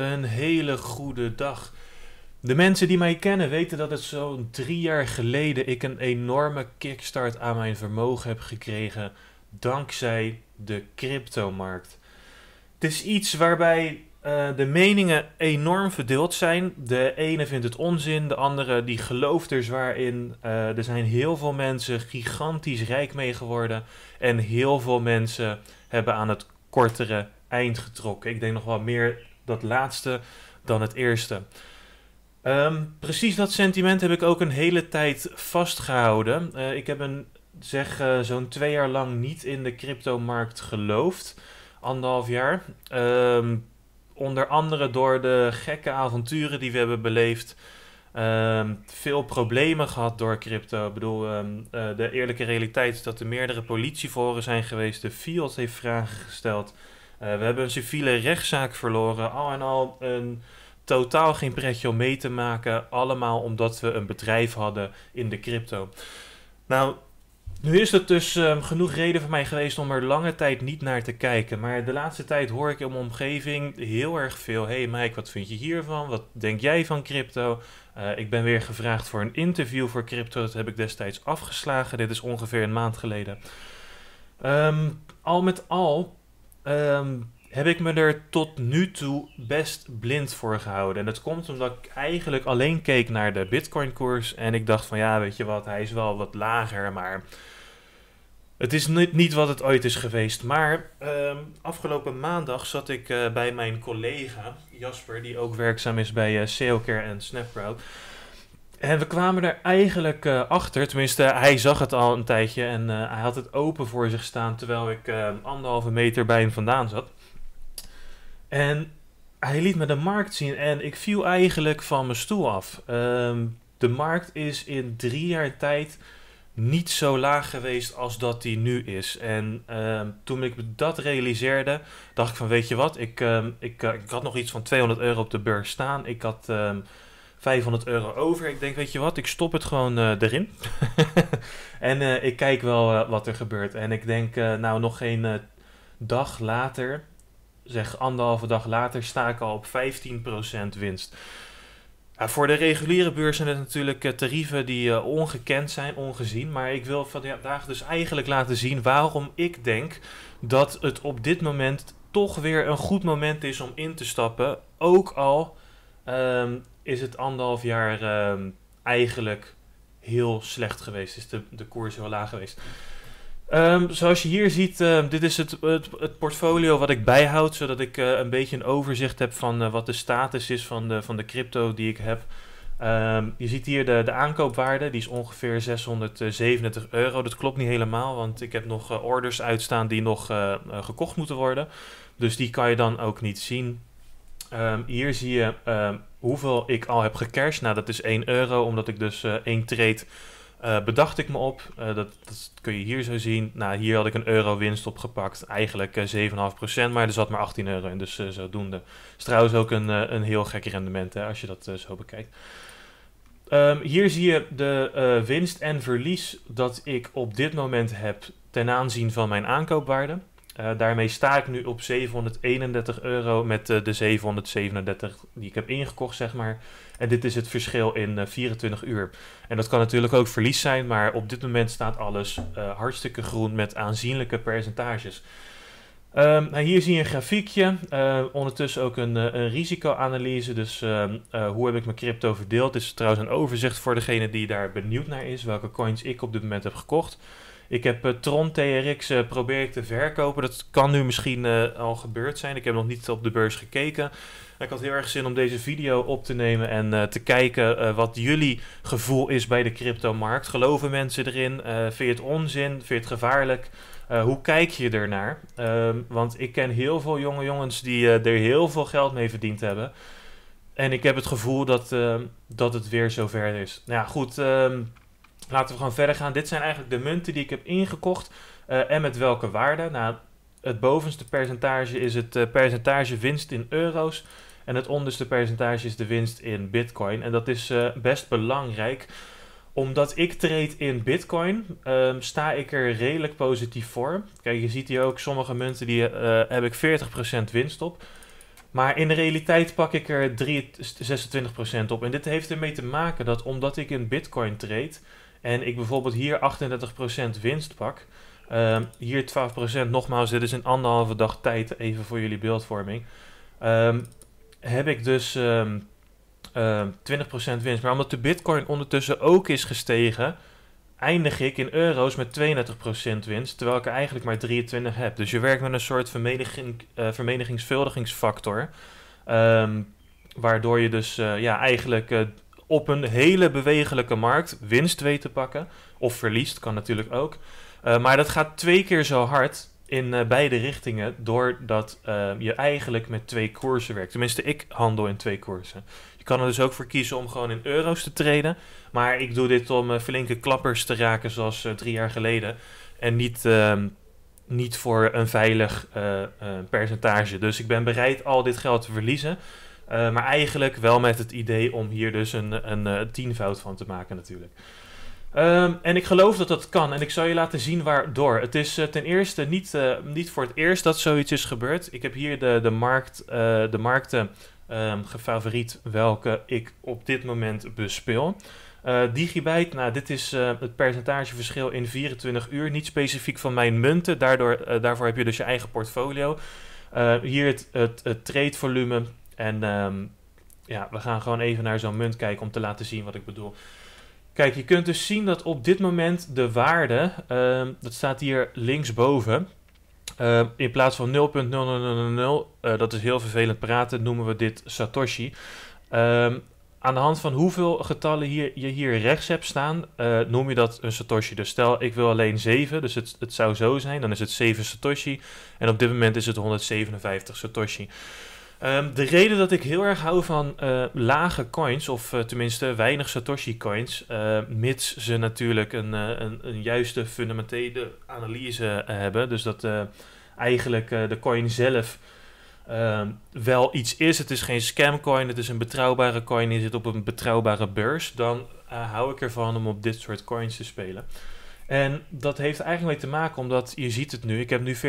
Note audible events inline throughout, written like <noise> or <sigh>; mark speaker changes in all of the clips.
Speaker 1: Een hele goede dag. De mensen die mij kennen weten dat het zo'n drie jaar geleden ik een enorme kickstart aan mijn vermogen heb gekregen dankzij de cryptomarkt. Het is iets waarbij eh, de meningen enorm verdeeld zijn. De ene vindt het onzin, de andere die gelooft er zwaar in. Eh, er zijn heel veel mensen gigantisch rijk mee geworden. En heel veel mensen hebben aan het kortere eind getrokken. Ik denk nog wel meer dat laatste dan het eerste. Ehm, precies dat sentiment heb ik ook een hele tijd vastgehouden. Eh, ik heb een, zeg eh, zo'n twee jaar lang niet in de cryptomarkt geloofd. Anderhalf jaar. Ehm, onder andere door de gekke avonturen die we hebben beleefd. Ehm, veel problemen gehad door crypto. Ik bedoel, eh, de eerlijke realiteit is dat er meerdere politievoren zijn geweest. De FIOS heeft vragen gesteld. Eh, we hebben een civiele rechtszaak verloren. Al en al een totaal geen pretje om mee te maken. Allemaal omdat we een bedrijf hadden in de crypto. Nou, nu is het dus ehm, genoeg reden voor mij geweest om er lange tijd niet naar te kijken. Maar de laatste tijd hoor ik in mijn omgeving heel erg veel. Hey Mike, wat vind je hiervan? Wat denk jij van crypto? Eh, ik ben weer gevraagd voor een interview voor crypto. Dat heb ik destijds afgeslagen. Dit is ongeveer een maand geleden. Ehm, al met al Ehm, heb ik me er tot nu toe best blind voor gehouden. En dat komt omdat ik eigenlijk alleen keek naar de Bitcoin-koers. En ik dacht van ja, weet je wat, hij is wel wat lager, maar. Het is niet, niet wat het ooit is geweest. Maar ehm, afgelopen maandag zat ik eh, bij mijn collega Jasper, die ook werkzaam is bij uh, eh, SeoCare en Snapcrowd. En we kwamen er eigenlijk eh, achter, tenminste hij zag het al een tijdje en eh, hij had het open voor zich staan terwijl ik uh, anderhalve meter bij hem vandaan zat. En hij liet me de markt zien en ik viel eigenlijk van mijn stoel af. Ehm, de markt is in drie jaar tijd niet zo laag geweest als dat die nu is. En ehm, toen ik dat realiseerde, dacht ik van weet je wat, ik, ehm, ik, ik had nog iets van 200 euro op de beurs staan. Ik had... 500 euro over. Ik denk, weet je wat, ik stop het gewoon eh, erin. <laughs> en eh, ik kijk wel eh, wat er gebeurt. En ik denk, nou, nog geen dag later, zeg anderhalve dag later, sta ik al op 15% winst. voor de reguliere beurs zijn het natuurlijk tarieven die ongekend zijn, ongezien. Maar ik wil vandaag dus eigenlijk laten zien waarom ik denk dat het op dit moment toch weer een goed moment is om in te stappen. Ook al ehm, is het anderhalf jaar ehm, eigenlijk heel slecht geweest. Is de, de koers heel laag geweest. Ehm, zoals je hier ziet, ehm, dit is het, het, portfolio wat ik bijhoud, zodat ik eh, een beetje een overzicht heb van eh, wat de status is van de, van de crypto die ik heb. je ziet hier de, de aankoopwaarde, die is ongeveer 637 euro. Dat klopt niet helemaal, want ik heb nog eh, orders uitstaan die nog gekocht moeten worden. Dus die kan je dan ook niet zien. hier zie je hoeveel ik al heb gecashed. Nou, dat is 1 euro, omdat ik dus uh, één trade eh, bedacht ik me op. Eh, dat, kun je hier zo zien. Nou, hier had ik een euro winst opgepakt. Eigenlijk 7,5%, maar er zat maar 18 euro in. Dus zodoende. Het is trouwens ook een, een heel gek rendement, hè, als je dat zo bekijkt. Ehm, hier zie je de winst en verlies dat ik op dit moment heb ten aanzien van mijn aankoopwaarde. Eh, daarmee sta ik nu op 731 euro met eh, de 737 die ik heb ingekocht, zeg maar. En dit is het verschil in 24 eh, uur. En dat kan natuurlijk ook verlies zijn, maar op dit moment staat alles hartstikke groen met aanzienlijke percentages. Ehm, nou, hier zie je een grafiekje, ondertussen ook een, een risicoanalyse, dus ehm, hoe heb ik mijn crypto verdeeld. Dit is trouwens een overzicht voor degene die daar benieuwd naar is, welke coins ik op dit moment heb gekocht. Ik heb eh, Tron TRX eh, probeer ik te verkopen. Dat kan nu misschien eh, al gebeurd zijn. Ik heb nog niet op de beurs gekeken. Ik had heel erg zin om deze video op te nemen en te kijken wat jullie gevoel is bij de cryptomarkt. Geloven mensen erin? Uh, vind je het onzin? Vind je het gevaarlijk? hoe kijk je ernaar? Um, want ik ken heel veel jonge jongens die er heel veel geld mee verdiend hebben. En ik heb het gevoel dat, ehm, dat het weer zover is. Nou ja, goed. Ehm, Laten we gewoon verder gaan. Dit zijn eigenlijk de munten die ik heb ingekocht eh, en met welke waarde. Nou, het bovenste percentage is het eh, percentage winst in euro's. En het onderste percentage is de winst in bitcoin. En dat is eh, best belangrijk. Omdat ik trade in bitcoin, ehm, sta ik er redelijk positief voor. Kijk, je ziet hier ook sommige munten, die heb ik 40% winst op. Maar in de realiteit pak ik er 3, 26% op. En dit heeft ermee te maken dat omdat ik in bitcoin trade en ik bijvoorbeeld hier 38% winst pak, ehm, hier 12%, nogmaals, dit is een anderhalve dag tijd even voor jullie beeldvorming, ehm, heb ik dus um, ehm, 20% winst. Maar omdat de bitcoin ondertussen ook is gestegen, eindig ik in euro's met 32% winst, terwijl ik eigenlijk maar 23 heb. Dus je werkt met een soort vermeniging, eh, vermenigvuldigingsfactor, waardoor je dus eh, ja, eigenlijk... Eh, op een hele bewegelijke markt winst weet te pakken. Of verliest, kan natuurlijk ook. Eh, maar dat gaat twee keer zo hard in eh, beide richtingen, doordat uh, je eigenlijk met twee koersen werkt. Tenminste, ik handel in twee koersen. Je kan er dus ook voor kiezen om gewoon in euro's te traden. Maar ik doe dit om flinke klappers te raken, zoals drie jaar geleden. En niet, ehm, niet voor een veilig percentage. Dus ik ben bereid al dit geld te verliezen. Eh, maar eigenlijk wel met het idee om hier dus een, een, een eh, tienvoud van te maken natuurlijk. Ehm, en ik geloof dat dat kan en ik zal je laten zien waardoor. Het is eh, ten eerste niet, niet voor het eerst dat zoiets is gebeurd. Ik heb hier de, de, markt, de markten ehm, gefavoriet welke ik op dit moment bespeel. Uh, Digibyte, nou, dit is het percentageverschil in 24 uur. Niet specifiek van mijn munten. Daardoor, daarvoor heb je dus je eigen portfolio. hier het, het, het trade volume en ehm, ja, we gaan gewoon even naar zo'n munt kijken om te laten zien wat ik bedoel. Kijk, je kunt dus zien dat op dit moment de waarde, ehm, dat staat hier linksboven, ehm, in plaats van 0.0000, uh, eh, dat is heel vervelend praten, noemen we dit Satoshi. aan de hand van hoeveel getallen hier, je hier rechts hebt staan, eh, noem je dat een Satoshi. Dus stel, ik wil alleen 7, dus het, het zou zo zijn, dan is het 7 Satoshi. En op dit moment is het 157 Satoshi. Ehm, de reden dat ik heel erg hou van eh, lage coins, of eh, tenminste weinig Satoshi coins, uh, mits ze natuurlijk een, een, een, juiste fundamentele analyse hebben. Dus dat eigenlijk de coin zelf ehm, wel iets is. Het is geen scamcoin, het is een betrouwbare coin, die zit op een betrouwbare beurs. Dan hou ik ervan om op dit soort coins te spelen. En dat heeft eigenlijk mee te maken omdat je ziet het nu. Ik heb nu 40%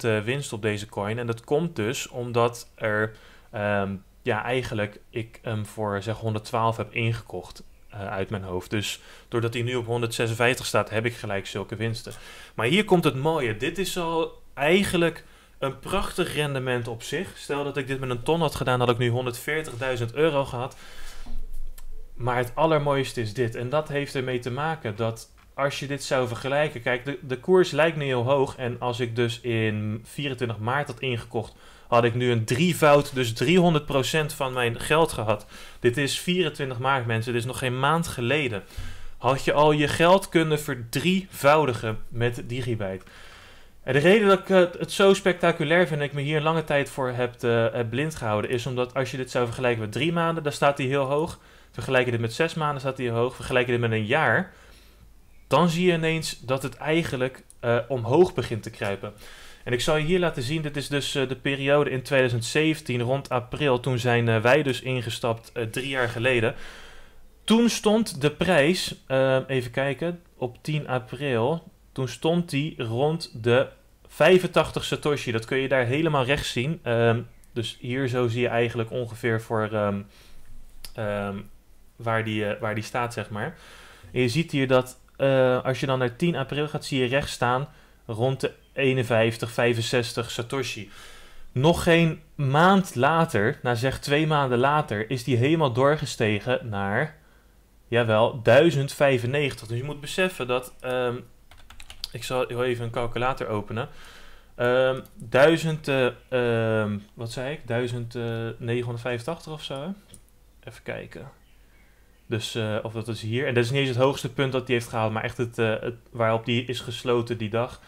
Speaker 1: eh, winst op deze coin. En dat komt dus omdat er ehm, ja, eigenlijk ik hem voor zeg 112 heb ingekocht. Eh, uit mijn hoofd. Dus doordat hij nu op 156 staat, heb ik gelijk zulke winsten. Maar hier komt het mooie. Dit is al eigenlijk een prachtig rendement op zich. Stel dat ik dit met een ton had gedaan, had ik nu 140.000 euro gehad. Maar het allermooiste is dit. En dat heeft ermee te maken dat als je dit zou vergelijken, kijk, de, de koers lijkt nu heel hoog. En als ik dus in 24 maart had ingekocht, had ik nu een drievoud, dus 300% van mijn geld gehad. Dit is 24 maart, mensen, dit is nog geen maand geleden. Had je al je geld kunnen verdrievoudigen met DigiByte. En de reden dat ik eh, het zo spectaculair vind en ik me hier een lange tijd voor heb, uh, blind gehouden, is omdat als je dit zou vergelijken met drie maanden, dan staat hij heel hoog. Vergelijk je dit met zes maanden, staat hij heel hoog. Vergelijk je dit met een jaar, dan zie je ineens dat het eigenlijk eh, omhoog begint te kruipen. En ik zal je hier laten zien, dit is dus eh, de periode in 2017, rond april. Toen zijn eh, wij dus ingestapt, drie jaar geleden. Toen stond de prijs, even kijken, op 10 april. Toen stond die rond de 85 Satoshi. Dat kun je daar helemaal rechts zien. Ehm, dus hier zo zie je eigenlijk ongeveer voor ehm, ehm, waar, die, waar die staat, zeg maar. En je ziet hier dat eh, als je dan naar 10 april gaat, zie je rechts staan rond de 51, 65 Satoshi. Nog geen maand later, nou zeg twee maanden later, is die helemaal doorgestegen naar, jawel, 1095. Dus je moet beseffen dat, ehm, ik zal even een calculator openen. Um, ehm, 1000, eh, ehm, wat zei ik? 1985 eh, of zo. Even kijken. Dus, eh, of dat is hier. En dat is niet eens het hoogste punt dat hij heeft gehaald, maar echt het, eh, waarop die is gesloten die dag.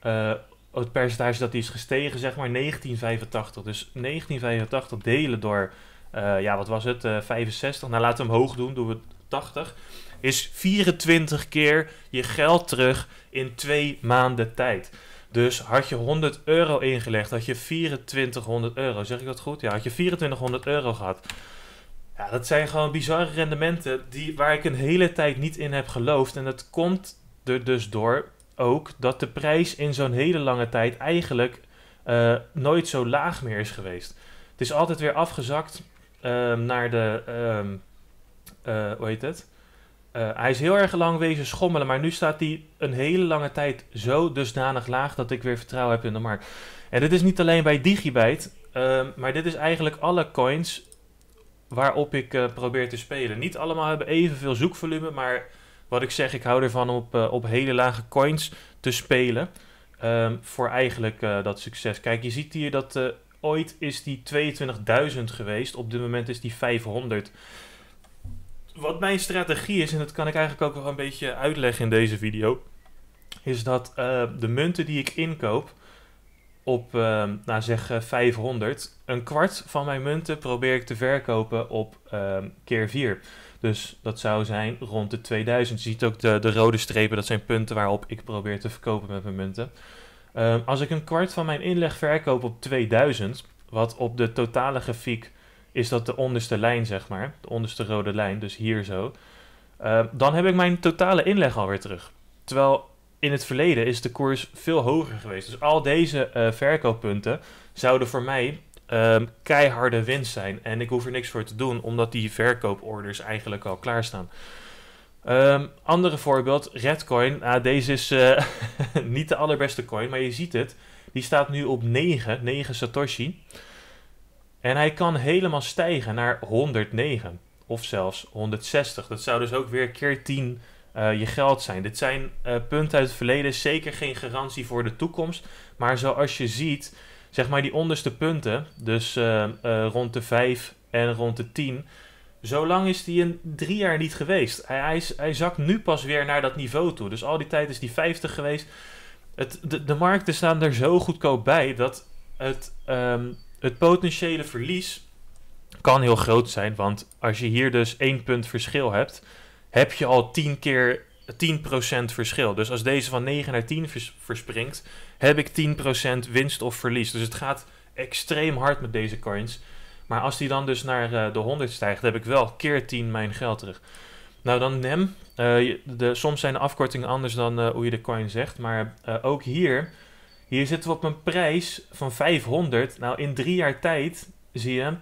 Speaker 1: Eh, het percentage dat die is gestegen, zeg maar 1985. Dus 1985 delen door, ja, wat was het, 65. Nou, laten we hem hoog doen, doen we 80. Is 24 keer je geld terug in twee maanden tijd. Dus had je 100 euro ingelegd, had je 2400 euro. Zeg ik dat goed? Ja, had je 2400 euro gehad ja, dat zijn gewoon bizarre rendementen die, waar ik een hele tijd niet in heb geloofd. En dat komt er dus door ook dat de prijs in zo'n hele lange tijd eigenlijk eh, nooit zo laag meer is geweest. Het is altijd weer afgezakt ehm, naar de. Ehm, eh, hoe heet het? Eh, hij is heel erg lang wezen schommelen, maar nu staat hij een hele lange tijd zo dusdanig laag dat ik weer vertrouwen heb in de markt. En dit is niet alleen bij Digibyte, ehm, maar dit is eigenlijk alle coins waarop ik eh, probeer te spelen. Niet allemaal hebben evenveel zoekvolume, maar wat ik zeg, ik hou ervan op, eh, op hele lage coins te spelen. Ehm, voor eigenlijk eh, dat succes. Kijk, je ziet hier dat ooit is die 22.000 geweest. Op dit moment is die 500. Wat mijn strategie is, en dat kan ik eigenlijk ook wel een beetje uitleggen in deze video, is dat de munten die ik inkoop, op, uh, nou zeg, 500. Eh, een kwart van mijn munten probeer ik te verkopen op ehm, keer 4. Dus dat zou zijn rond de 2000. Je ziet ook de, de rode strepen, dat zijn punten waarop ik probeer te verkopen met mijn munten. Ehm, als ik een kwart van mijn inleg verkoop op 2000, wat op de totale grafiek is dat de onderste lijn, zeg maar, de onderste rode lijn, dus hier zo, dan heb ik mijn totale inleg alweer terug. Terwijl in het verleden is de koers veel hoger geweest. Dus al deze eh, verkooppunten zouden voor mij ehm, keiharde winst zijn. En ik hoef er niks voor te doen, omdat die verkooporders eigenlijk al klaarstaan. Um, andere voorbeeld, Redcoin. Ah, deze is eh, <laughs> niet de allerbeste coin, maar je ziet het. Die staat nu op 9, 9 Satoshi. En hij kan helemaal stijgen naar 109 of zelfs 160. Dat zou dus ook weer keer 10 eh, je geld zijn. Dit zijn eh, punten uit het verleden, zeker geen garantie voor de toekomst. Maar zoals je ziet, zeg maar die onderste punten, dus eh, rond de 5 en rond de 10. Zo lang is die in drie jaar niet geweest. Hij, hij, zakt nu pas weer naar dat niveau toe. Dus al die tijd is die 50 geweest. Het, de, markten staan er zo goedkoop bij dat het, ehm, het potentiële verlies kan heel groot zijn. Want als je hier dus één punt verschil hebt, heb je al 10 keer 10% verschil. Dus als deze van 9 naar 10 verspringt, heb ik 10% winst of verlies. Dus het gaat extreem hard met deze coins. Maar als die dan dus naar eh, de 100 stijgt, heb ik wel keer 10 mijn geld terug. Nou, dan NEM. Uh, de, soms zijn de afkortingen anders dan eh, hoe je de coin zegt. Maar ook hier, hier zitten we op een prijs van 500. Nou, in drie jaar tijd, zie je,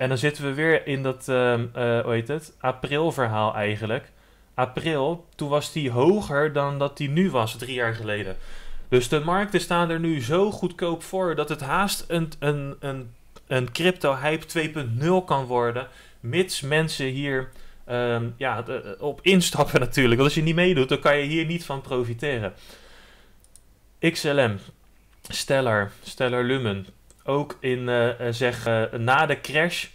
Speaker 1: en dan zitten we weer in dat, um, hoe heet het, april-verhaal eigenlijk. April, toen was die hoger dan dat die nu was, drie jaar geleden. Dus de markten staan er nu zo goedkoop voor dat het haast een, een, een, een crypto-hype 2.0 kan worden. Mits mensen hier ehm, ja, eh, op instappen <laughs> natuurlijk. Want als je niet meedoet, dan kan je hier niet van profiteren. XLM, Stellar, Stellar Lumen ook in, eh, eh, zeg, na de crash.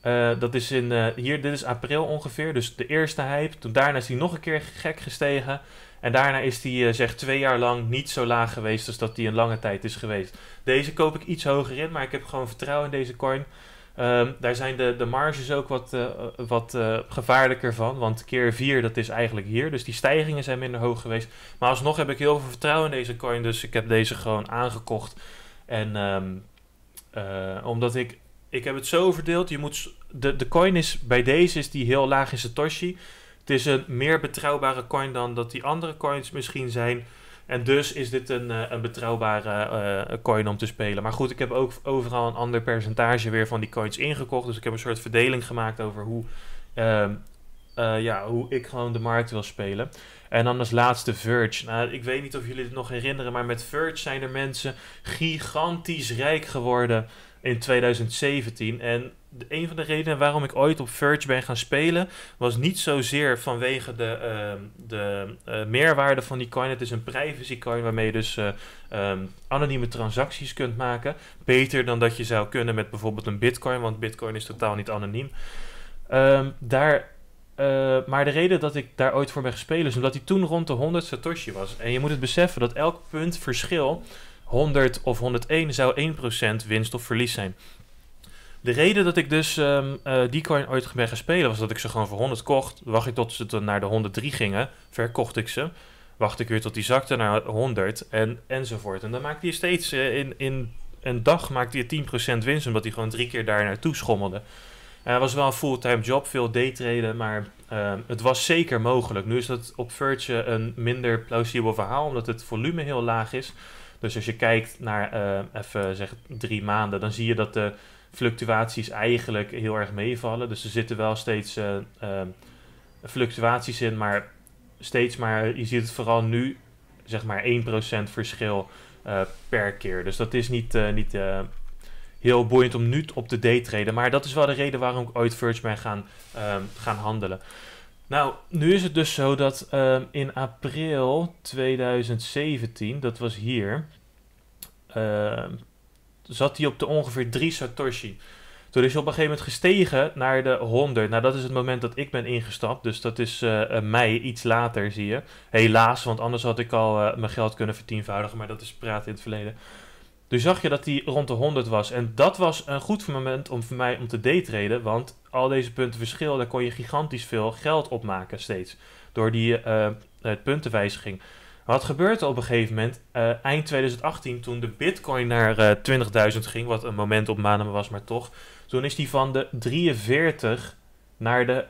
Speaker 1: Eh, dat is in, hier, dit is april ongeveer, dus de eerste hype. Toen daarna is hij nog een keer gek gestegen. En daarna is hij, zeg, twee jaar lang niet zo laag geweest als dat hij een lange tijd is geweest. Deze koop ik iets hoger in, maar ik heb gewoon vertrouwen in deze coin. Ehm, daar zijn de, de marges ook wat, wat gevaarlijker van. Want keer 4, dat is eigenlijk hier. Dus die stijgingen zijn minder hoog geweest. Maar alsnog heb ik heel veel vertrouwen in deze coin. Dus ik heb deze gewoon aangekocht. En ehm, eh, omdat ik, ik heb het zo verdeeld. Je moet, de, de coin is, bij deze is die heel laag in Satoshi. Het is een meer betrouwbare coin dan dat die andere coins misschien zijn. En dus is dit een, eh, een betrouwbare eh, coin om te spelen. Maar goed, ik heb ook overal een ander percentage weer van die coins ingekocht. Dus ik heb een soort verdeling gemaakt over hoe, ehm, ja, hoe ik gewoon de markt wil spelen. En dan als laatste Verge. Nou, ik weet niet of jullie het nog herinneren, maar met Verge zijn er mensen gigantisch rijk geworden in 2017. En een van de redenen waarom ik ooit op Verge ben gaan spelen, was niet zozeer vanwege de, ehm, de eh, meerwaarde van die coin. Het is een privacy coin waarmee je dus eh, ehm, anonieme transacties kunt maken. Beter dan dat je zou kunnen met bijvoorbeeld een bitcoin, want bitcoin is totaal niet anoniem. Ehm, daar eh, maar de reden dat ik daar ooit voor ben gespeeld is omdat hij toen rond de 100 Satoshi was. En je moet het beseffen dat elk punt verschil, 100 of 101, zou 1% winst of verlies zijn. De reden dat ik dus ehm, eh, die coin ooit ben gaan was dat ik ze gewoon voor 100 kocht. Wacht ik tot ze naar de 103 gingen, verkocht ik ze. Wacht ik weer tot die zakte naar 100 en, enzovoort. En dan maakte hij steeds eh, in, in een dag maakt hij 10% winst omdat hij gewoon drie keer daar naartoe schommelde. Het eh, was wel een fulltime job, veel daytraden, maar ehm, het was zeker mogelijk. Nu is dat op Virtue een minder plausibel verhaal, omdat het volume heel laag is. Dus als je kijkt naar eh, even zeg drie maanden, dan zie je dat de fluctuaties eigenlijk heel erg meevallen. Dus er zitten wel steeds eh, ehm, fluctuaties in, maar steeds maar, je ziet het vooral nu, zeg maar 1% verschil per keer. Dus dat is niet, niet heel boeiend om nu op de day treden. Maar dat is wel de reden waarom ik ooit Verge ben gaan, ehm, gaan handelen. Nou, nu is het dus zo dat ehm, in april 2017, dat was hier, ehm, zat hij op de ongeveer 3 Satoshi. Toen is hij op een gegeven moment gestegen naar de 100. Nou, dat is het moment dat ik ben ingestapt. Dus dat is eh, eh, mei, iets later, zie je. Helaas, want anders had ik al eh, mijn geld kunnen vertienvoudigen. Maar dat is praten in het verleden dus zag je dat hij rond de 100 was. En dat was een goed moment om voor mij om te daytraden. Want al deze punten verschil, daar kon je gigantisch veel geld opmaken steeds. Door die eh, puntenwijziging. Wat gebeurde op een gegeven moment? Eh, eind 2018, toen de bitcoin naar 20.000 eh, ging, wat een moment op maanden was, maar toch. Toen is die van de 43 naar de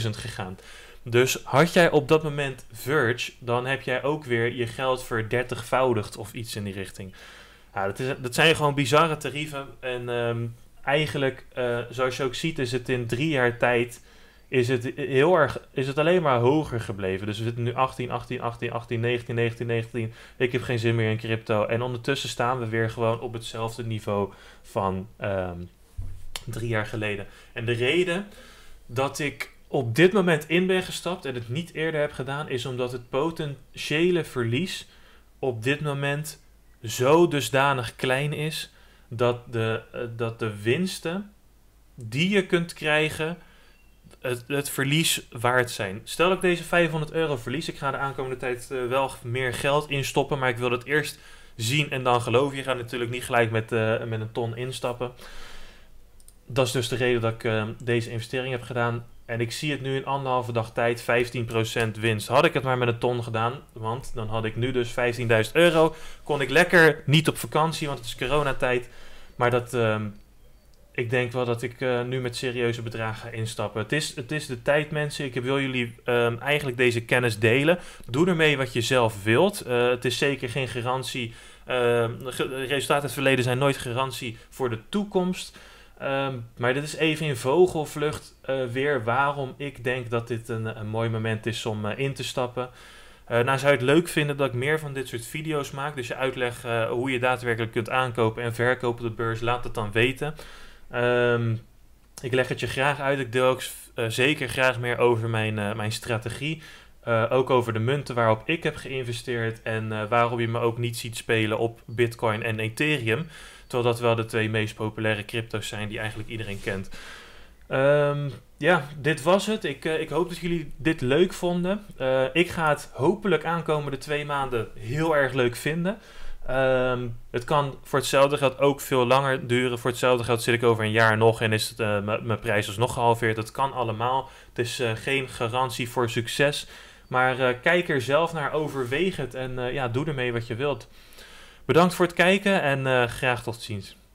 Speaker 1: 18.000 gegaan. Dus had jij op dat moment Verge, dan heb jij ook weer je geld verdertigvoudigd of iets in die richting. Ja, dat, zijn gewoon bizarre tarieven. En ehm, eigenlijk, eh, zoals je ook ziet, is het in drie jaar tijd is het heel erg, is het alleen maar hoger gebleven. Dus we zitten nu 18, 18, 18, 18, 19, 19, 19. Ik heb geen zin meer in crypto. En ondertussen staan we weer gewoon op hetzelfde niveau van ehm, drie jaar geleden. En de reden dat ik op dit moment in ben gestapt en het niet eerder heb gedaan, is omdat het potentiële verlies op dit moment zo dusdanig klein is dat de, eh, dat de winsten die je kunt krijgen het, het verlies waard zijn. Stel ik deze 500 euro verlies, ik ga de aankomende tijd eh, wel meer geld instoppen, maar ik wil dat eerst zien en dan geloof je. Je gaat natuurlijk niet gelijk met, eh, met een ton instappen. Dat is dus de reden dat ik deze investering heb gedaan. En ik zie het nu in anderhalve dag tijd 15% winst. Had ik het maar met een ton gedaan, want dan had ik nu dus 15.000 euro. Kon ik lekker niet op vakantie, want het is coronatijd. Maar dat, ehm, ik denk wel dat ik eh, nu met serieuze bedragen ga instappen. Het is, het is de tijd, mensen. Ik wil jullie ehm, eigenlijk deze kennis delen. Doe ermee wat je zelf wilt. Eh, het is zeker geen garantie. Ehm, resultaten uit het verleden zijn nooit garantie voor de toekomst. Ehm, maar dit is even in vogelvlucht eh, weer waarom ik denk dat dit een, eh, een mooi moment is om eh, in te stappen. Uh, nou zou je het leuk vinden dat ik meer van dit soort video's maak. Dus je uitleg hoe je daadwerkelijk kunt aankopen en verkopen op de beurs. Laat het dan weten. Ehm, ik leg het je graag uit. Ik deel ook zeker graag meer over mijn, mijn strategie. Eh, ook over de munten waarop ik heb geïnvesteerd en uh, eh, waarom je me ook niet ziet spelen op Bitcoin en Ethereum. Terwijl dat wel de twee meest populaire crypto's zijn die eigenlijk iedereen kent. Ehm, ja, dit was het. Ik, eh, ik hoop dat jullie dit leuk vonden. ik ga het hopelijk aankomende twee maanden heel erg leuk vinden. Ehm, het kan voor hetzelfde geld ook veel langer duren. Voor hetzelfde geld zit ik over een jaar nog en is mijn prijs alsnog gehalveerd. Dat kan allemaal. Het is geen garantie voor succes. Maar eh, kijk er zelf naar, overweeg het en eh, ja, doe ermee wat je wilt. Bedankt voor het kijken en eh, graag tot ziens.